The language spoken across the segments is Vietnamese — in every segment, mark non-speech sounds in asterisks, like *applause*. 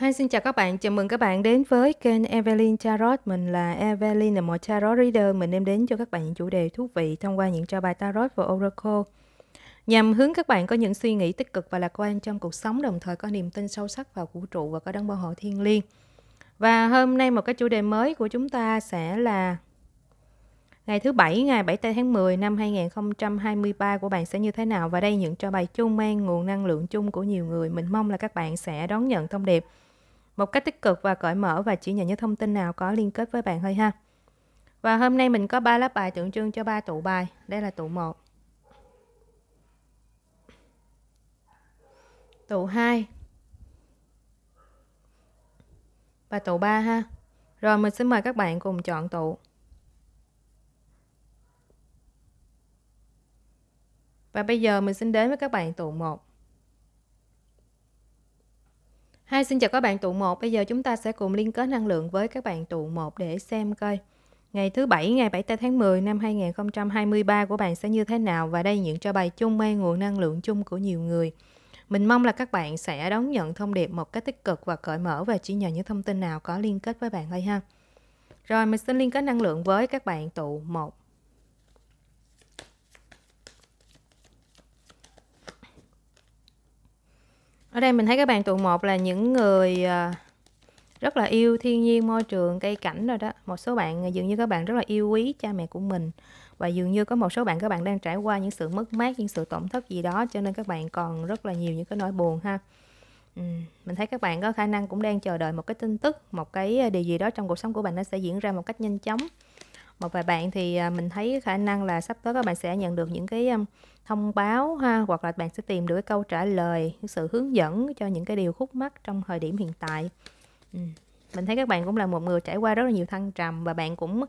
Hi, xin chào các bạn. Chào mừng các bạn đến với kênh Evelyn Tarot. Mình là Evelyn, là một tarot reader. Mình đem đến cho các bạn những chủ đề thú vị thông qua những trao bài tarot và oracle. Nhằm hướng các bạn có những suy nghĩ tích cực và lạc quan trong cuộc sống, đồng thời có niềm tin sâu sắc vào vũ trụ và có đấng bảo hộ thiên liêng. Và hôm nay một cái chủ đề mới của chúng ta sẽ là ngày thứ Bảy, ngày 7 tháng 10 năm 2023 của bạn sẽ như thế nào. Và đây những trò bài chung mang nguồn năng lượng chung của nhiều người. Mình mong là các bạn sẽ đón nhận thông điệp một cách tích cực và cởi mở và chỉ nhận những thông tin nào có liên kết với bạn thôi ha. Và hôm nay mình có 3 lớp bài tượng trưng cho 3 tụ bài. Đây là tụ 1. Tụ 2. Và tụ 3 ha. Rồi mình xin mời các bạn cùng chọn tụ. Và bây giờ mình xin đến với các bạn tụ 1 hai xin chào các bạn tụ 1. Bây giờ chúng ta sẽ cùng liên kết năng lượng với các bạn tụ 1 để xem coi ngày thứ bảy ngày 7 tháng 10 năm 2023 của bạn sẽ như thế nào và đây những cho bài chung mang nguồn năng lượng chung của nhiều người. Mình mong là các bạn sẽ đón nhận thông điệp một cách tích cực và cởi mở và chỉ nhận những thông tin nào có liên kết với bạn thôi ha. Rồi mình xin liên kết năng lượng với các bạn tụ 1. ở đây mình thấy các bạn tụ một là những người à, rất là yêu thiên nhiên môi trường cây cảnh rồi đó một số bạn à, dường như các bạn rất là yêu quý cha mẹ của mình và dường như có một số bạn các bạn đang trải qua những sự mất mát những sự tổn thất gì đó cho nên các bạn còn rất là nhiều những cái nỗi buồn ha ừ. mình thấy các bạn có khả năng cũng đang chờ đợi một cái tin tức một cái à, điều gì đó trong cuộc sống của bạn nó sẽ diễn ra một cách nhanh chóng một vài bạn thì mình thấy khả năng là sắp tới các bạn sẽ nhận được những cái thông báo ha hoặc là bạn sẽ tìm được cái câu trả lời sự hướng dẫn cho những cái điều khúc mắc trong thời điểm hiện tại ừ. mình thấy các bạn cũng là một người trải qua rất là nhiều thăng trầm và bạn cũng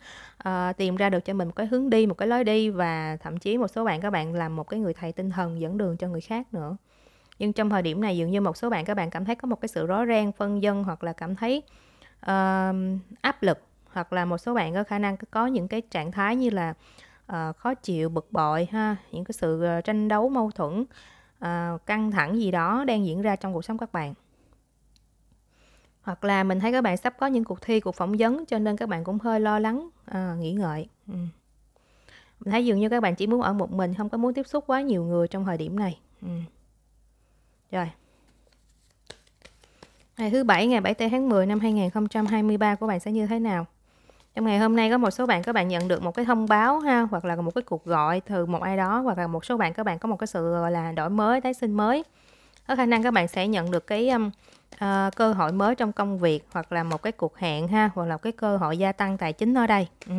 uh, tìm ra được cho mình một cái hướng đi một cái lối đi và thậm chí một số bạn các bạn làm một cái người thầy tinh thần dẫn đường cho người khác nữa nhưng trong thời điểm này dường như một số bạn các bạn cảm thấy có một cái sự rõ ràng phân dân hoặc là cảm thấy uh, áp lực hoặc là một số bạn có khả năng có những cái trạng thái như là uh, khó chịu bực bội ha những cái sự uh, tranh đấu mâu thuẫn uh, căng thẳng gì đó đang diễn ra trong cuộc sống các bạn hoặc là mình thấy các bạn sắp có những cuộc thi cuộc phỏng vấn cho nên các bạn cũng hơi lo lắng à, nghĩ ngợi ừ. mình thấy dường như các bạn chỉ muốn ở một mình không có muốn tiếp xúc quá nhiều người trong thời điểm này ừ. rồi ngày thứ bảy ngày 7 tây tháng 10 năm 2023 của bạn sẽ như thế nào trong ngày hôm nay có một số bạn các bạn nhận được một cái thông báo ha hoặc là một cái cuộc gọi từ một ai đó hoặc là một số bạn các bạn có một cái sự gọi là đổi mới tái sinh mới có khả năng các bạn sẽ nhận được cái um, uh, cơ hội mới trong công việc hoặc là một cái cuộc hẹn ha hoặc là cái cơ hội gia tăng tài chính ở đây ừ.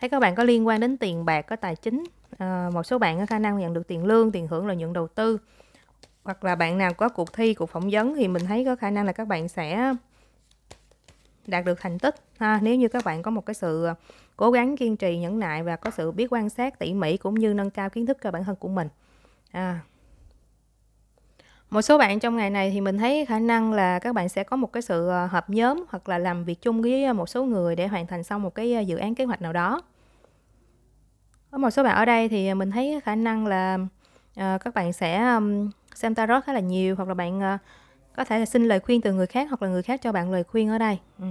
thấy các bạn có liên quan đến tiền bạc có tài chính uh, một số bạn có khả năng nhận được tiền lương tiền hưởng lợi nhuận đầu tư hoặc là bạn nào có cuộc thi cuộc phỏng vấn thì mình thấy có khả năng là các bạn sẽ đạt được thành tích ha nếu như các bạn có một cái sự ờ, cố gắng kiên trì nhẫn nại và có sự biết quan sát tỉ mỉ cũng như nâng cao kiến thức cho bản thân của mình à. một số bạn trong ngày này thì mình thấy khả năng là các bạn sẽ có một cái sự ờ, hợp nhóm hoặc là làm việc chung với một số người để hoàn thành xong một cái ờ, dự án kế hoạch nào đó có một số bạn ở đây thì mình thấy khả năng là các bạn sẽ xem tarot khá là nhiều hoặc là bạn có thể là xin lời khuyên từ người khác hoặc là người khác cho bạn lời khuyên ở đây ừ.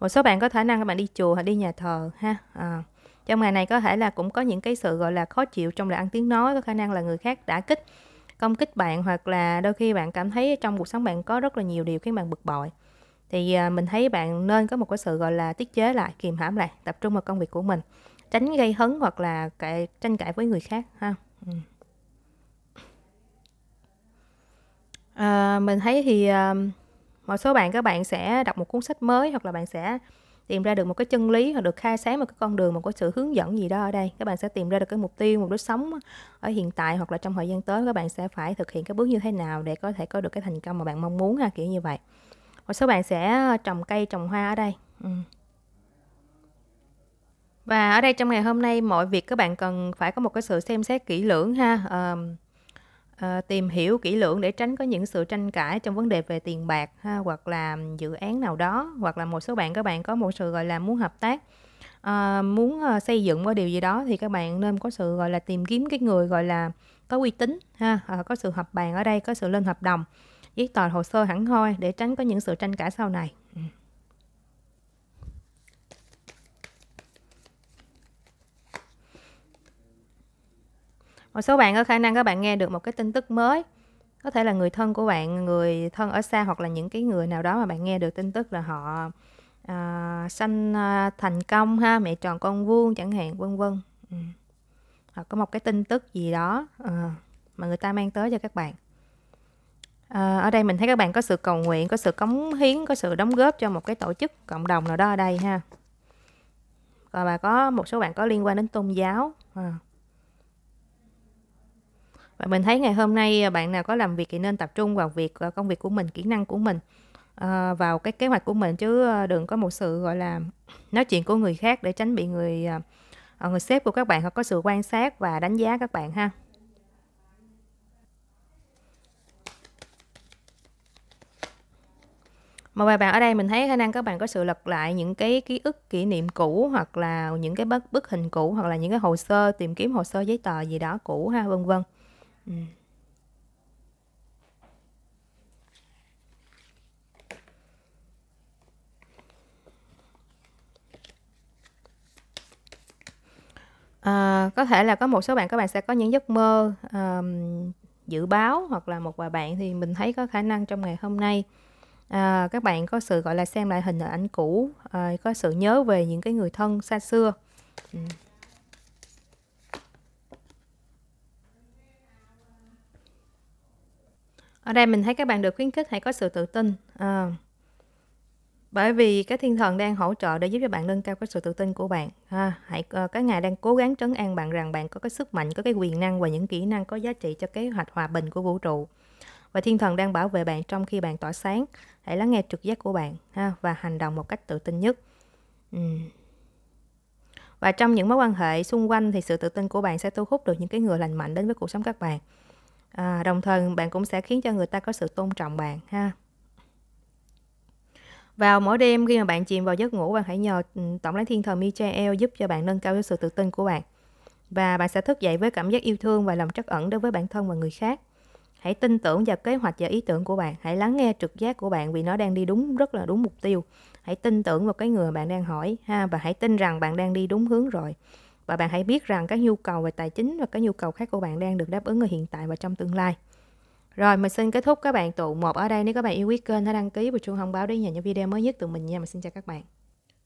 một số bạn có khả năng các bạn đi chùa hoặc đi nhà thờ ha à. trong ngày này có thể là cũng có những cái sự gọi là khó chịu trong là ăn tiếng nói có khả năng là người khác đã kích công kích bạn hoặc là đôi khi bạn cảm thấy trong cuộc sống bạn có rất là nhiều điều khiến bạn bực bội thì à, mình thấy bạn nên có một cái sự gọi là tiết chế lại kiềm hãm lại tập trung vào công việc của mình tránh gây hấn hoặc là cãi, tranh cãi với người khác ha ừ. À, mình thấy thì à, một số bạn các bạn sẽ đọc một cuốn sách mới hoặc là bạn sẽ tìm ra được một cái chân lý hoặc được khai sáng một cái con đường một cái sự hướng dẫn gì đó ở đây các bạn sẽ tìm ra được cái mục tiêu một đích sống ở hiện tại hoặc là trong thời gian tới các bạn sẽ phải thực hiện các bước như thế nào để có thể có được cái thành công mà bạn mong muốn ha kiểu như vậy một số bạn sẽ trồng cây trồng hoa ở đây ừ. và ở đây trong ngày hôm nay mọi việc các bạn cần phải có một cái sự xem xét kỹ lưỡng ha uh, Ờ, tìm hiểu kỹ lưỡng để tránh có những sự tranh cãi trong vấn đề về tiền bạc ha, hoặc là dự án nào đó hoặc là một số bạn các bạn có một sự gọi là muốn hợp tác à, muốn ờ, xây dựng một điều gì đó thì các bạn nên có sự gọi là tìm kiếm cái người gọi là có uy tín ha à, có sự hợp bàn ở đây có sự lên hợp đồng giấy tờ hồ sơ hẳn hoi để tránh có những sự tranh cãi sau này một số bạn có khả năng các bạn nghe được một cái tin tức mới có thể là người thân của bạn người thân ở xa hoặc là những cái người nào đó mà bạn nghe được tin tức là họ à, sanh à, thành công ha mẹ tròn con vuông chẳng hạn vân vân ừ. hoặc có một cái tin tức gì đó à, mà người ta mang tới cho các bạn à, ở đây mình thấy các bạn có sự cầu nguyện có sự cống hiến có sự đóng góp cho một cái tổ chức cộng đồng nào đó ở đây ha và bà có một số bạn có liên quan đến tôn giáo à và mình thấy ngày hôm nay à, bạn nào có làm việc thì nên tập trung vào việc à, công việc của mình kỹ năng của mình à, vào cái kế hoạch của mình chứ đừng có một sự gọi là nói chuyện của người khác để tránh bị người người sếp của các bạn họ có sự quan sát và đánh giá các bạn ha mà vài bạn ở đây mình thấy khả năng các bạn có sự lật lại những cái ký ức kỷ niệm cũ hoặc là những cái bức bức hình cũ hoặc là những cái hồ sơ tìm kiếm hồ sơ giấy tờ gì đó cũ ha vân vân Ừ. À, có thể là có một số bạn các bạn sẽ có những giấc mơ um, dự báo hoặc là một vài bạn thì mình thấy có khả năng trong ngày hôm nay à, các bạn có sự gọi là xem lại hình ảnh cũ à, có sự nhớ về những cái người thân xa xưa ừ. ở đây mình thấy các bạn được khuyến khích hãy có sự tự tin à, bởi vì cái thiên thần đang hỗ trợ để giúp cho bạn nâng cao cái sự tự tin của bạn ha à, hãy ờ, cái ngài đang cố gắng trấn an bạn rằng bạn có cái sức mạnh có cái quyền năng và những kỹ năng có giá trị cho kế hoạch hòa bình của vũ trụ và thiên thần đang bảo vệ bạn trong khi bạn tỏa sáng hãy lắng nghe trực giác của bạn ha và hành động một cách tự tin nhất ừ. và trong những mối quan hệ xung quanh thì sự tự tin của bạn sẽ thu hút được những cái người lành mạnh đến với cuộc sống các bạn à, đồng thời bạn cũng sẽ khiến cho người ta có sự tôn trọng bạn ha vào mỗi đêm khi mà bạn chìm vào giấc ngủ bạn hãy nhờ ừ, tổng lãnh thiên thần Michael giúp cho bạn nâng cao sự tự tin của bạn và bạn sẽ thức dậy với cảm giác yêu thương và lòng trắc ẩn đối với bản thân và người khác hãy tin tưởng vào kế hoạch và ý tưởng của bạn hãy lắng nghe trực giác của bạn vì nó đang đi đúng rất là đúng mục tiêu hãy tin tưởng vào cái người bạn đang hỏi ha và hãy tin rằng bạn đang đi đúng hướng rồi và bạn hãy biết rằng các nhu cầu về tài chính và các nhu cầu khác của bạn đang được đáp ứng ở hiện tại và trong tương lai. Rồi mình xin kết thúc các bạn tụ một ở đây nếu các bạn yêu quý kênh hãy đăng ký và chuông thông báo để nhận những video mới nhất từ mình nha. Mình xin chào các bạn.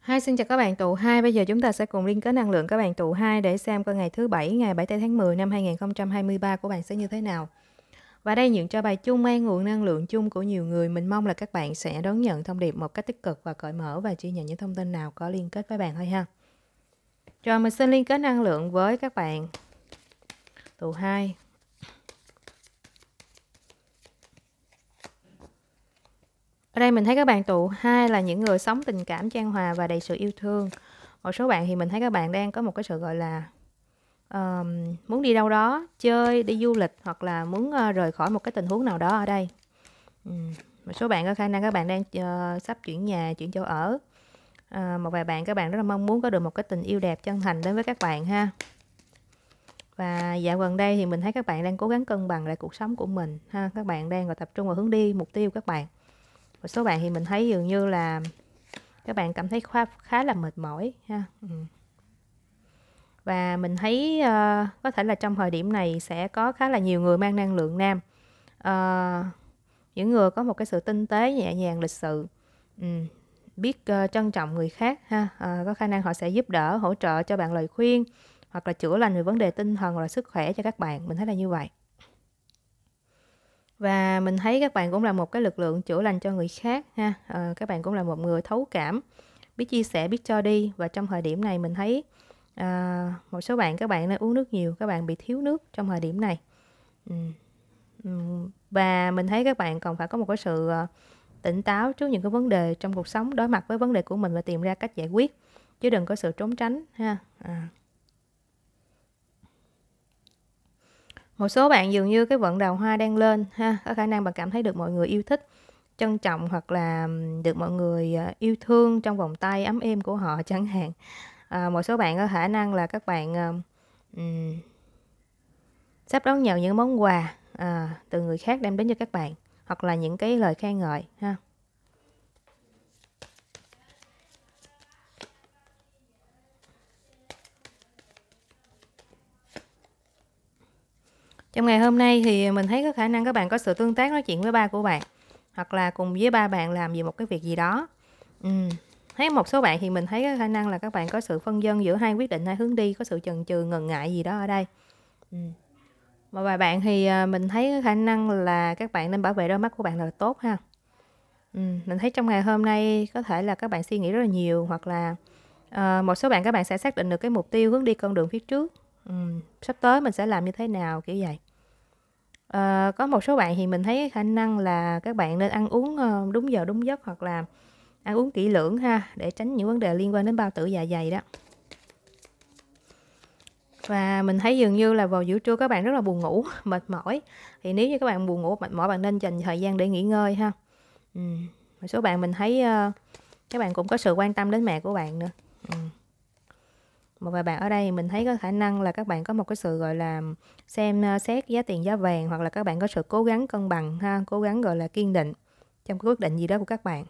Hai xin chào các bạn tụ 2. Bây giờ chúng ta sẽ cùng liên kết năng lượng các bạn tụ 2 để xem coi ngày thứ bảy ngày 7 tháng 10 năm 2023 của bạn sẽ như thế nào. Và đây nhận cho bài chung mang nguồn năng lượng chung của nhiều người. Mình mong là các bạn sẽ đón nhận thông điệp một cách tích cực và cởi mở và chỉ nhận những thông tin nào có liên kết với bạn thôi ha cho mình xin liên kết năng lượng với các bạn. Tụ 2. Ở đây mình thấy các bạn tụ 2 là những người sống tình cảm trang hòa và đầy sự yêu thương. Một số bạn thì mình thấy các bạn đang có một cái sự gọi là um, muốn đi đâu đó, chơi, đi du lịch hoặc là muốn uh, rời khỏi một cái tình huống nào đó ở đây. Um, một số bạn có khả năng các bạn đang uh, sắp chuyển nhà, chuyển chỗ ở à, một vài bạn các bạn rất là mong muốn có được một cái tình yêu đẹp chân thành đến với các bạn ha và dạo gần đây thì mình thấy các bạn đang cố gắng cân bằng lại cuộc sống của mình ha các bạn đang gọi tập trung vào hướng đi mục tiêu các bạn một số bạn thì mình thấy dường như là các bạn cảm thấy khá, khá là mệt mỏi ha ừ. và mình thấy uh, có thể là trong thời điểm này sẽ có khá là nhiều người mang năng lượng nam uh, những người có một cái sự tinh tế nhẹ nhàng lịch sự ừ biết uh, trân trọng người khác ha à, có khả năng họ sẽ giúp đỡ hỗ trợ cho bạn lời khuyên hoặc là chữa lành về vấn đề tinh thần hoặc là sức khỏe cho các bạn mình thấy là như vậy và mình thấy các bạn cũng là một cái lực lượng chữa lành cho người khác ha à, các bạn cũng là một người thấu cảm biết chia sẻ biết cho đi và trong thời điểm này mình thấy à, một số bạn các bạn đã uống nước nhiều các bạn bị thiếu nước trong thời điểm này ừ. Ừ. và mình thấy các bạn còn phải có một cái sự tỉnh táo trước những cái vấn đề trong cuộc sống đối mặt với vấn đề của mình và tìm ra cách giải quyết chứ đừng có sự trốn tránh ha à. một số bạn dường như cái vận đào hoa đang lên ha có khả năng bạn cảm thấy được mọi người yêu thích trân trọng hoặc là được mọi người ờ, yêu thương trong vòng tay ấm êm của họ *laughs* chẳng hạn à, một số bạn có khả năng là các bạn um, sắp đón nhận những món quà à, từ người khác đem đến cho các bạn hoặc là những cái lời khen ngợi ha trong ngày hôm nay thì mình thấy có khả năng các bạn có sự tương tác nói chuyện với ba của bạn hoặc là cùng với ba bạn làm gì một cái việc gì đó ừ. thấy một số bạn thì mình thấy có khả năng là các bạn có sự phân dân giữa hai quyết định hai hướng đi có sự chần chừ ngần ngại gì đó ở đây ừ mà vài bạn thì à, mình thấy khả năng là các bạn nên bảo vệ đôi mắt của bạn là tốt ha ừ, mình thấy trong ngày hôm nay có thể là các bạn suy nghĩ rất là nhiều hoặc là uh, một số bạn các bạn sẽ xác định được cái mục tiêu hướng đi con đường phía trước ừ, sắp tới mình sẽ làm như thế nào kiểu vậy uh, có một số bạn thì mình thấy khả năng là các bạn nên ăn uống ờ, đúng giờ đúng giấc hoặc là ăn uống kỹ lưỡng ha để tránh những vấn đề liên quan đến bao tử dạ dày đó và mình thấy dường như là vào giữa trưa các bạn rất là buồn ngủ *laughs* mệt mỏi thì nếu như các bạn buồn ngủ mệt mỏi bạn nên dành thời gian để nghỉ ngơi ha ừ. một số bạn mình thấy uh, các bạn cũng có sự quan tâm đến mẹ của bạn nữa ừ. một vài bạn ở đây mình thấy có khả năng là các bạn có một cái sự gọi là xem uh, xét giá tiền giá vàng hoặc là các bạn có sự cố gắng cân bằng ha cố gắng gọi là kiên định trong cái quyết định gì đó của các bạn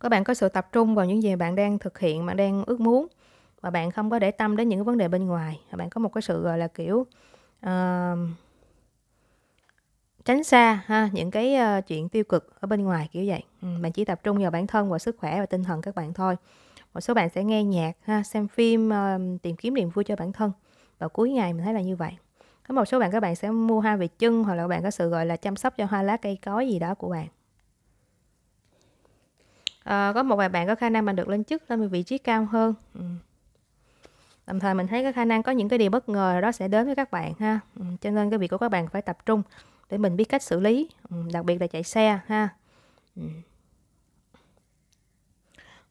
các bạn có sự tập trung vào những gì bạn đang thực hiện bạn đang ước muốn và bạn không có để tâm đến những vấn đề bên ngoài và bạn có một cái sự gọi là kiểu uh, tránh xa ha những cái uh, chuyện tiêu cực ở bên ngoài kiểu vậy ừ, bạn chỉ tập trung vào bản thân và sức khỏe và tinh thần các bạn thôi một số bạn sẽ nghe nhạc ha xem phim uh, tìm kiếm niềm vui cho bản thân vào cuối ngày mình thấy là như vậy có một số bạn các bạn sẽ mua hoa về chân hoặc là bạn có sự gọi là chăm sóc cho hoa lá cây cối gì đó của bạn à, có một vài bạn có khả năng mà được lên chức lên một vị trí cao hơn ừ tạm thời mình thấy cái khả năng có những cái điều bất ngờ đó sẽ đến với các bạn ha ừ, cho nên cái việc của các bạn phải tập trung để mình biết cách xử lý ừ, đặc biệt là chạy xe ha ừ.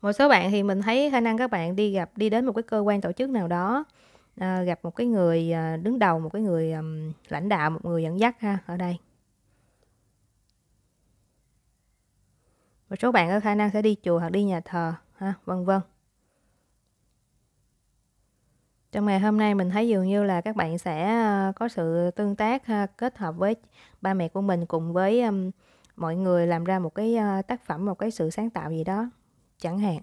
một số bạn thì mình thấy khả năng các bạn đi gặp đi đến một cái cơ quan tổ chức nào đó à, gặp một cái người à, đứng đầu một cái người à, lãnh đạo một người dẫn dắt ha ở đây một số bạn có khả năng sẽ đi chùa hoặc đi nhà thờ ha vân vân trong ngày hôm nay mình thấy dường như là các bạn sẽ ờ, có sự tương tác kết hợp với ba mẹ của mình cùng với mọi người làm ra một cái ờ, tác phẩm, một cái sự sáng tạo gì đó chẳng hạn.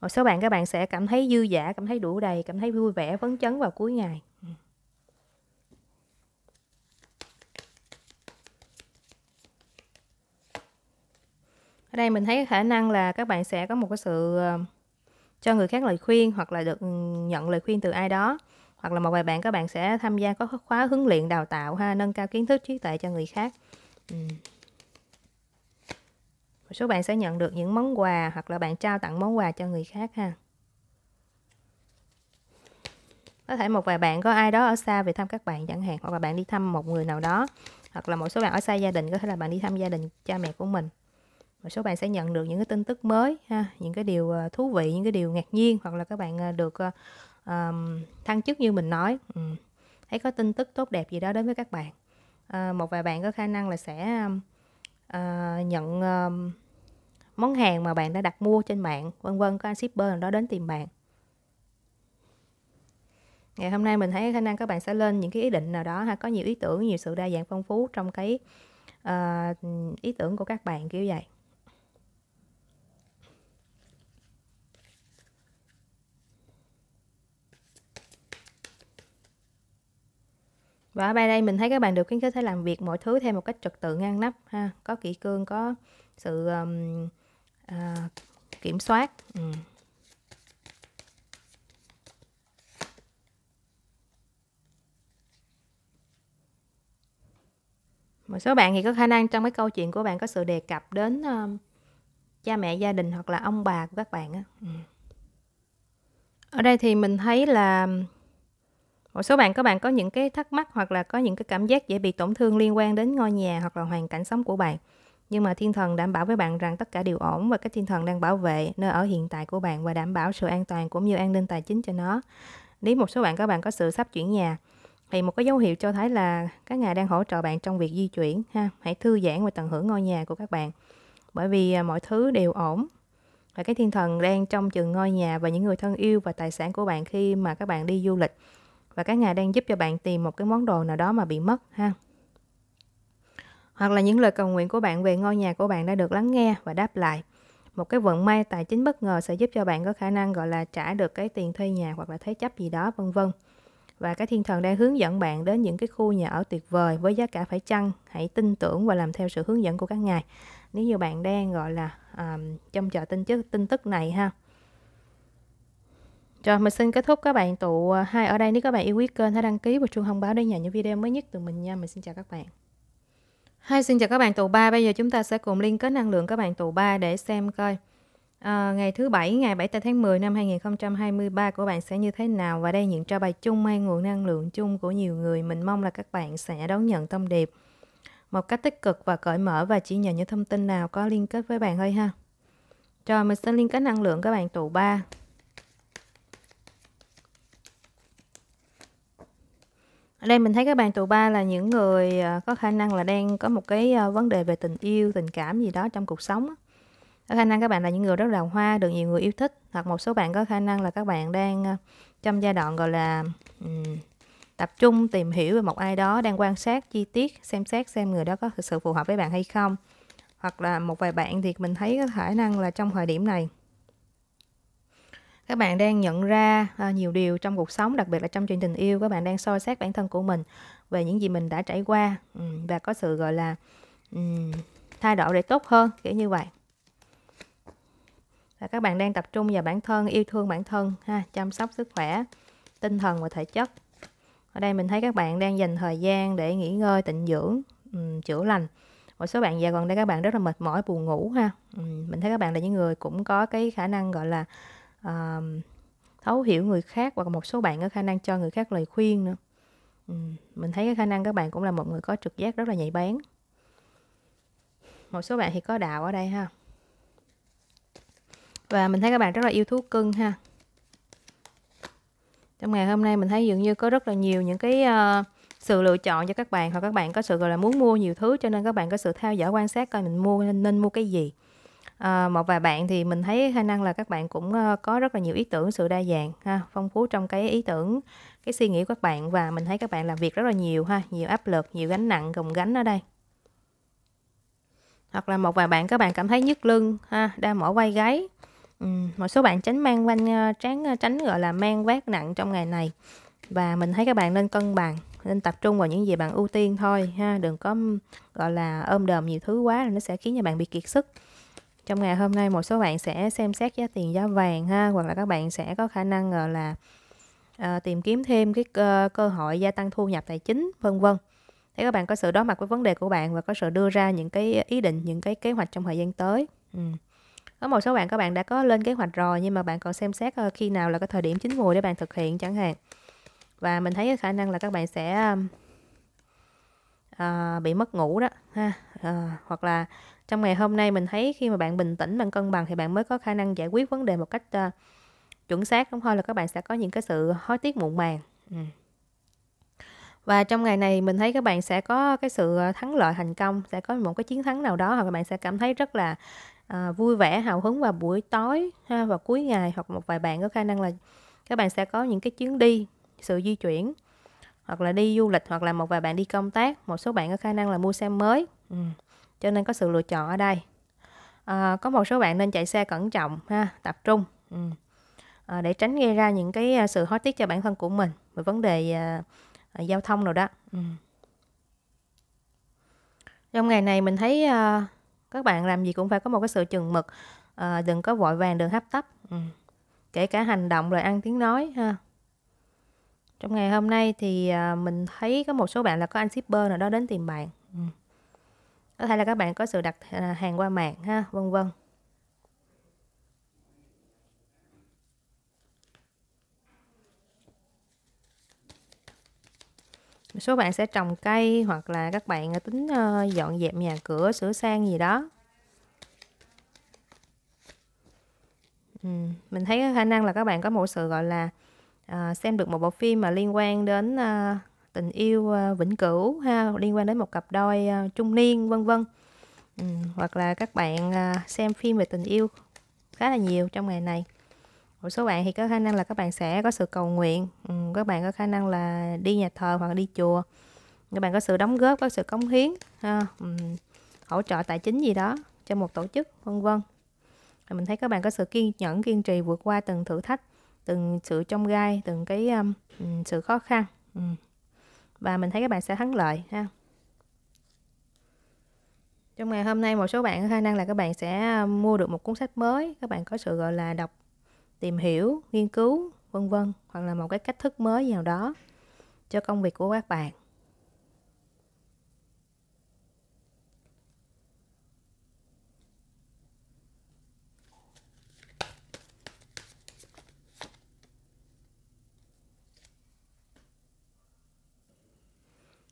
Một số bạn các bạn sẽ cảm thấy dư giả, cảm thấy đủ đầy, cảm thấy vui vẻ, phấn chấn vào cuối ngày. Ở đây mình thấy khả năng là các bạn sẽ có một cái sự ờ, cho người khác lời khuyên hoặc là được ừ, nhận lời khuyên từ ai đó hoặc là một vài bạn các bạn sẽ tham gia có khóa huấn luyện đào tạo ha nâng cao kiến thức trí tuệ cho người khác ừ. một số bạn sẽ nhận được những món quà hoặc là bạn trao tặng món quà cho người khác ha có thể một vài bạn có ai đó ở xa về thăm các bạn chẳng hạn hoặc là bạn đi thăm một người nào đó hoặc là một số bạn ở xa gia đình có thể là bạn đi thăm gia đình cha mẹ của mình một số bạn sẽ nhận được những cái tin tức mới ha những cái điều ờ, thú vị những cái điều ngạc nhiên hoặc là các bạn ờ, được um, thăng chức như mình nói ừ. thấy có tin tức tốt đẹp gì đó đến với các bạn à, một vài bạn có khả năng là sẽ uh, nhận uh, món hàng mà bạn đã đặt mua trên mạng vân vân có anh shipper nào đó đến tìm bạn ngày hôm nay mình thấy khả năng các bạn sẽ lên những cái ý định nào đó ha có nhiều ý tưởng nhiều sự đa dạng phong phú trong cái uh, ý tưởng của các bạn kiểu vậy và ở bài đây mình thấy các bạn được khuyến khích phải làm việc mọi thứ theo một cách trật tự ngăn nắp ha có kỷ cương có sự um, uh, kiểm soát ừ. một số bạn thì có khả năng trong cái câu chuyện của bạn có sự đề cập đến um, cha mẹ gia đình hoặc là ông bà của các bạn á ừ. ở đây thì mình thấy là một số bạn các bạn có những cái thắc mắc hoặc là có những cái cảm giác dễ bị tổn thương liên quan đến ngôi nhà hoặc là hoàn cảnh sống của bạn. Nhưng mà thiên thần đảm bảo với bạn rằng tất cả đều ổn và cái thiên thần đang bảo vệ nơi ở hiện tại của bạn và đảm bảo sự an toàn cũng như an ninh tài chính cho nó. Nếu một số bạn các bạn có sự sắp chuyển nhà thì một cái dấu hiệu cho thấy là các ngài đang hỗ trợ bạn trong việc di chuyển ha. Hãy thư giãn và tận hưởng ngôi nhà của các bạn. Bởi vì à, mọi thứ đều ổn và cái thiên thần đang trong chừng ngôi nhà và những người thân yêu và tài sản của bạn khi mà các bạn đi du lịch và các ngài đang giúp cho bạn tìm một cái món đồ nào đó mà bị mất ha hoặc là những lời cầu nguyện của bạn về ngôi nhà của bạn đã được lắng nghe và đáp lại một cái vận may tài chính bất ngờ sẽ giúp cho bạn có khả năng gọi là trả được cái tiền thuê nhà hoặc là thế chấp gì đó vân vân và cái thiên thần đang hướng dẫn bạn đến những cái khu nhà ở tuyệt vời với giá cả phải chăng hãy tin tưởng và làm theo sự hướng dẫn của các ngài nếu như bạn đang gọi là um, trông chờ tin tức tin tức này ha rồi mình xin kết thúc các bạn tụ ờ, hai ở đây nếu các bạn yêu quý kênh hãy đăng ký và chuông thông báo để nhận những video mới nhất từ mình nha. Mình xin chào các bạn. hai xin chào các bạn tụ 3. Bây giờ chúng ta sẽ cùng liên kết năng lượng các bạn tụ 3 để xem coi à, ngày thứ bảy ngày 7 tháng 10 năm 2023 của bạn sẽ như thế nào và đây hiện cho bài chung hay nguồn năng lượng chung của nhiều người. Mình mong là các bạn sẽ đón nhận thông điệp một cách tích cực và cởi mở và chỉ nhận những thông tin nào có liên kết với bạn thôi ha. Rồi mình sẽ liên kết năng lượng các bạn tụ 3. ở đây mình thấy các bạn tụ ba là những người à, có khả năng là đang có một cái à, vấn đề về tình yêu tình cảm gì đó trong cuộc sống có khả năng các bạn là những người rất là hoa được nhiều người yêu thích hoặc một số bạn có khả năng là các bạn đang à, trong giai đoạn gọi là um, tập trung tìm hiểu về một ai đó đang quan sát chi tiết xem xét xem người đó có thực sự phù hợp với bạn hay không hoặc là một vài bạn thì mình thấy có khả năng là trong thời điểm này các bạn đang nhận ra à, nhiều điều trong cuộc sống đặc biệt là trong chuyện tình yêu các bạn đang soi xét bản thân của mình về những gì mình đã trải qua và có sự gọi là thay đổi để tốt hơn kiểu như vậy và các bạn đang tập trung vào bản thân yêu thương bản thân ha chăm sóc sức khỏe tinh thần và thể chất ở đây mình thấy các bạn đang dành thời gian để nghỉ ngơi tịnh dưỡng chữa lành một số bạn giờ gần đây các bạn rất là mệt mỏi buồn ngủ ha mình thấy các bạn là những người cũng có cái khả năng gọi là uh, thấu hiểu người khác hoặc một số bạn có khả năng cho người khác lời khuyên nữa ừ. mình thấy cái khả năng các bạn cũng là một người có trực giác rất là nhạy bén một số bạn thì có đạo ở đây ha và mình thấy các bạn rất là yêu thú cưng ha trong ngày hôm nay mình thấy dường như có rất là nhiều những cái uh, sự lựa chọn cho các bạn hoặc các bạn có sự gọi là muốn mua nhiều thứ cho nên các bạn có sự theo dõi quan sát coi mình mua nên mua cái gì à, một vài bạn thì mình thấy khả năng là các bạn cũng ờ, có rất là nhiều ý tưởng sự đa dạng ha phong phú trong cái ý tưởng cái suy nghĩ của các bạn và mình thấy các bạn làm việc rất là nhiều ha nhiều áp lực nhiều gánh nặng gồng gánh ở đây hoặc là một vài bạn các bạn cảm thấy nhức lưng ha đang mỏi vai gáy ừ, một số bạn tránh mang quanh ờ, tránh tránh gọi là mang vác nặng trong ngày này và mình thấy các bạn nên cân bằng nên tập trung vào những gì bạn ưu tiên thôi ha đừng có gọi là ôm đờm nhiều thứ quá là nó sẽ khiến cho bạn bị kiệt sức trong ngày hôm nay một số bạn sẽ xem xét giá tiền giá vàng ha hoặc là các bạn sẽ có khả năng là uh, tìm kiếm thêm cái uh, cơ hội gia tăng thu nhập tài chính vân vân thế các bạn có sự đối mặt với vấn đề của bạn và có sự đưa ra những cái ý định những cái kế hoạch trong thời gian tới ừ. có một số bạn các bạn đã có lên kế hoạch rồi nhưng mà bạn còn xem xét ờ, khi nào là cái thời điểm chính mùi để bạn thực hiện chẳng hạn và mình thấy cái khả năng là các bạn sẽ uh, bị mất ngủ đó ha uh, hoặc là trong ngày hôm nay mình thấy khi mà bạn bình tĩnh bạn cân bằng thì bạn mới có khả năng giải quyết vấn đề một cách uh, chuẩn xác đúng không là các bạn sẽ có những cái sự hối tiếc muộn màng ừ. và trong ngày này mình thấy các bạn sẽ có cái sự ờ, thắng lợi thành công sẽ có một cái chiến thắng nào đó hoặc các bạn sẽ cảm thấy rất là uh, vui vẻ hào hứng vào buổi tối ha, vào cuối ngày hoặc một vài bạn có khả năng là các bạn sẽ có những cái chuyến đi sự di chuyển hoặc là đi du lịch hoặc là một vài bạn đi công tác một số bạn có khả năng là mua xe mới ừ cho nên có sự lựa chọn ở đây à, có một số bạn nên chạy xe cẩn trọng ha tập trung ừ. à, để tránh gây ra những cái à, sự hối tiếc cho bản thân của mình về vấn đề à, à, giao thông rồi đó ừ. trong ngày này mình thấy à, các bạn làm gì cũng phải có một cái sự chừng mực à, đừng có vội vàng đừng hấp tấp ừ. kể cả hành động rồi ăn tiếng nói ha trong ngày hôm nay thì à, mình thấy có một số bạn là có anh shipper nào đó đến tìm bạn ừ có thể là các bạn có sự đặt à, hàng qua mạng ha vân vân số bạn sẽ trồng cây hoặc là các bạn à, tính à, dọn dẹp nhà cửa sửa sang gì đó ừ. mình thấy khả năng là các bạn có một sự gọi là uh, xem được một bộ phim mà liên quan đến uh, tình yêu ờ, vĩnh cửu ha liên quan đến một cặp đôi ờ, trung niên vân vân ừ, hoặc là các bạn ờ, xem phim về tình yêu khá là nhiều trong ngày này một số bạn thì có khả năng là các bạn sẽ có sự cầu nguyện ừ, các bạn có khả năng là đi nhà thờ hoặc đi chùa các bạn có sự đóng góp có sự cống hiến ha, ừ, hỗ trợ tài chính gì đó cho một tổ chức vân vân mình thấy các bạn có sự kiên nhẫn kiên trì vượt qua từng thử thách từng sự trong gai từng cái um, sự khó khăn ừ và mình thấy các bạn sẽ thắng lợi ha trong ngày hôm nay một số bạn có khả năng là các bạn sẽ à, mua được một cuốn sách mới các bạn có sự gọi là đọc tìm hiểu nghiên cứu vân vân hoặc là một cái cách thức mới nào đó cho công việc của các bạn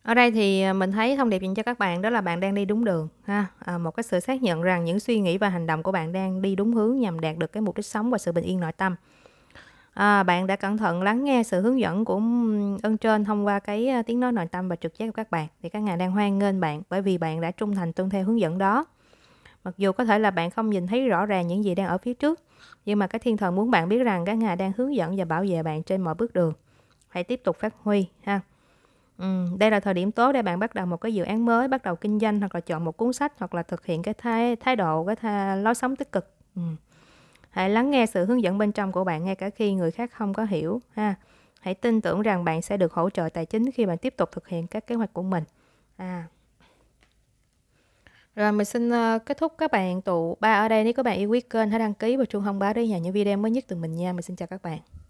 ở đây thì à, mình thấy thông điệp dành cho các bạn đó là bạn đang đi đúng đường ha à, một cái sự xác nhận rằng những suy nghĩ và hành động của bạn đang đi đúng hướng nhằm đạt được cái mục đích sống và sự bình yên nội tâm à, bạn đã cẩn thận lắng nghe sự hướng dẫn của ân trên thông qua cái à, tiếng nói nội tâm và trực giác của các bạn thì các ngài đang hoan nghênh bạn bởi vì bạn đã trung thành tuân theo hướng dẫn đó mặc dù có thể là bạn không nhìn thấy rõ ràng những gì đang ở phía trước nhưng mà cái thiên thần muốn bạn biết rằng các ngài đang hướng dẫn và bảo vệ bạn trên mọi bước đường hãy tiếp tục phát huy ha Ừ, đây là thời điểm tốt để bạn bắt đầu một cái dự án mới, bắt đầu kinh doanh hoặc là chọn một cuốn sách hoặc là thực hiện cái thái thái độ cái thái, lối sống tích cực. Ừ. Hãy lắng nghe sự hướng dẫn bên trong của bạn ngay cả khi người khác không có hiểu ha. Hãy tin tưởng rằng bạn sẽ được hỗ trợ tài chính khi bạn tiếp tục thực hiện các kế hoạch của mình. À. Rồi mình xin uh, kết thúc các bạn tụ ba ở đây. Nếu các bạn yêu quý kênh hãy đăng ký và chuông thông báo để nhận những video mới nhất từ mình nha. Mình xin chào các bạn.